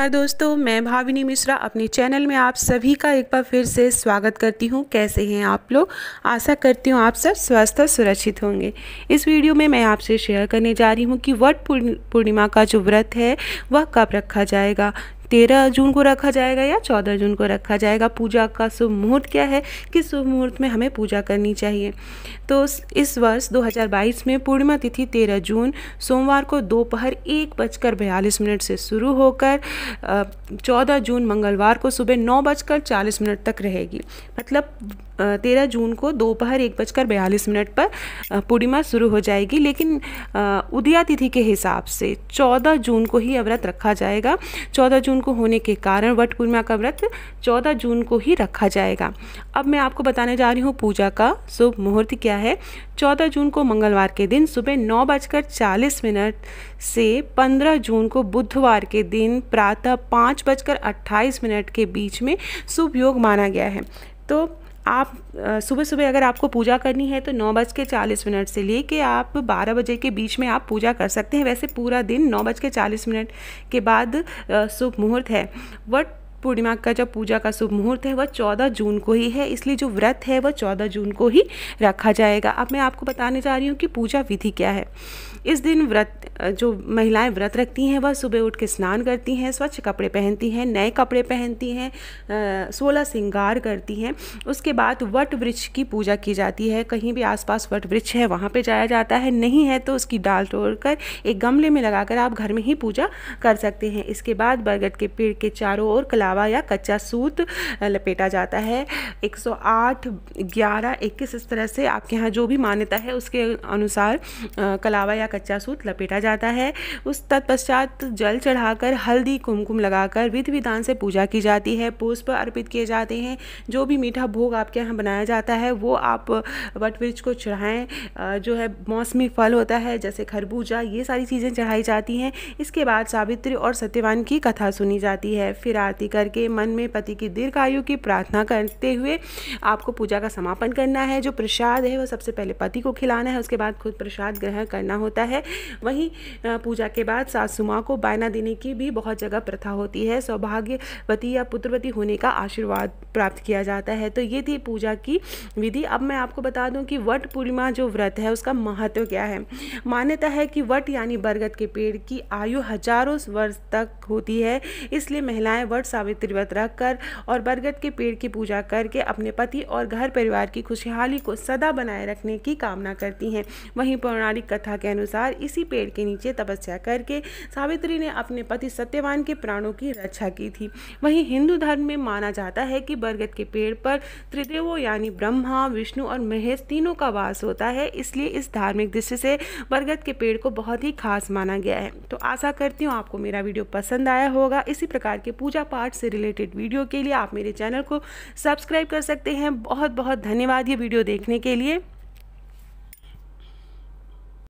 नमस्कार दोस्तों मैं भाविनी मिश्रा अपने चैनल में आप सभी का एक बार फिर से स्वागत करती हूँ कैसे हैं आप लोग आशा करती हूँ आप सब स्वस्थ और सुरक्षित होंगे इस वीडियो में मैं आपसे शेयर करने जा रही हूँ कि वट पूर्णिमा का जो व्रत है वह कब रखा जाएगा तेरह जून को रखा जाएगा या चौदह जून को रखा जाएगा पूजा का शुभ मुहूर्त क्या है किस शुभ मुहूर्त में हमें पूजा करनी चाहिए तो इस वर्ष 2022 में पूर्णिमा तिथि 13 जून सोमवार को दोपहर एक बजकर बयालीस मिनट से शुरू होकर 14 जून मंगलवार को सुबह नौ बजकर चालीस मिनट तक रहेगी मतलब तेरह जून को दोपहर एक बजकर बयालीस मिनट पर पूर्णिमा शुरू हो जाएगी लेकिन उदया तिथि के हिसाब से 14 जून को ही व्रत रखा जाएगा चौदह जून को होने के कारण वट पूर्णिमा का व्रत चौदह जून को ही रखा जाएगा अब मैं आपको बताने जा रही हूँ पूजा का शुभ मुहूर्त क्या है चौदह जून को मंगलवार के दिन सुबह नौ बजकर चालीस मिनट से पंद्रह जून को बुधवार के दिन प्रातः पाँच बजकर अट्ठाईस मिनट के बीच में शुभ योग माना गया है तो आप सुबह सुबह अगर आपको पूजा करनी है तो नौ बज के चालीस मिनट से ले कर आप बारह बजे के बीच में आप पूजा कर सकते हैं वैसे पूरा दिन नौ बज के चालीस मिनट के बाद शुभ मुहूर्त है बट पूर्णिमा का जो पूजा का शुभ मुहूर्त है वह चौदह जून को ही है इसलिए जो व्रत है वह चौदह जून को ही रखा जाएगा अब मैं आपको बताने जा रही हूँ कि पूजा विधि क्या है इस दिन व्रत जो महिलाएं व्रत रखती हैं वह सुबह उठ के स्नान करती हैं स्वच्छ कपड़े पहनती हैं नए कपड़े पहनती हैं सोलह श्रृंगार करती हैं उसके बाद वट वृक्ष की पूजा की जाती है कहीं भी आसपास वट वृक्ष है वहाँ पे जाया जाता है नहीं है तो उसकी डाल तोड़ कर एक गमले में लगाकर आप घर में ही पूजा कर सकते हैं इसके बाद बरगद के पेड़ के चारों ओर कला धावा या कच्चा सूत लपेटा जाता है 108 11 21 इस तरह से आपके यहाँ जो भी मान्यता है उसके अनुसार कलावा या कच्चा सूत लपेटा जाता है उस तत्पश्चात जल चढ़ाकर हल्दी कुमकुम लगाकर विधि विधान से पूजा की जाती है पुष्प अर्पित किए जाते हैं जो भी मीठा भोग आपके यहाँ बनाया जाता है वो आप वट वृक्ष को चढ़ाएँ जो है मौसमी फल होता है जैसे खरबूजा ये सारी चीज़ें चढ़ाई जाती हैं इसके बाद सावित्री और सत्यवान की कथा सुनी जाती है फिर आरती कर करके मन में पति की दीर्घ आयु की प्रार्थना करते हुए आपको पूजा का समापन करना है जो प्रसाद है वो सबसे पहले पति को खिलाना है उसके बाद खुद प्रसाद ग्रहण करना होता है वहीं पूजा के बाद सासू माँ को बायना देने की भी बहुत जगह प्रथा होती है सौभाग्यवती या पुत्रवती होने का आशीर्वाद प्राप्त किया जाता है तो ये थी पूजा की विधि अब मैं आपको बता दूं कि वट पूर्णिमा जो व्रत है उसका महत्व क्या है मान्यता है कि वट यानी बरगद के पेड़ की आयु हजारों वर्ष तक होती है इसलिए महिलाएं वट सा सावित्री व्रत रख कर और बरगद के पेड़ की पूजा करके अपने पति और घर परिवार की खुशहाली को सदा बनाए रखने की कामना करती हैं वहीं पौराणिक कथा के अनुसार इसी पेड़ के नीचे तपस्या करके सावित्री ने अपने पति सत्यवान के प्राणों की रक्षा की थी वहीं हिंदू धर्म में माना जाता है कि बरगद के पेड़ पर त्रिदेवों यानी ब्रह्मा विष्णु और महेश तीनों का वास होता है इसलिए इस धार्मिक दृष्टि से बरगद के पेड़ को बहुत ही खास माना गया है तो आशा करती हूँ आपको मेरा वीडियो पसंद आया होगा इसी प्रकार के पूजा पाठ से रिलेटेड वीडियो के लिए आप मेरे चैनल को सब्सक्राइब कर सकते हैं बहुत बहुत धन्यवाद ये वीडियो देखने के लिए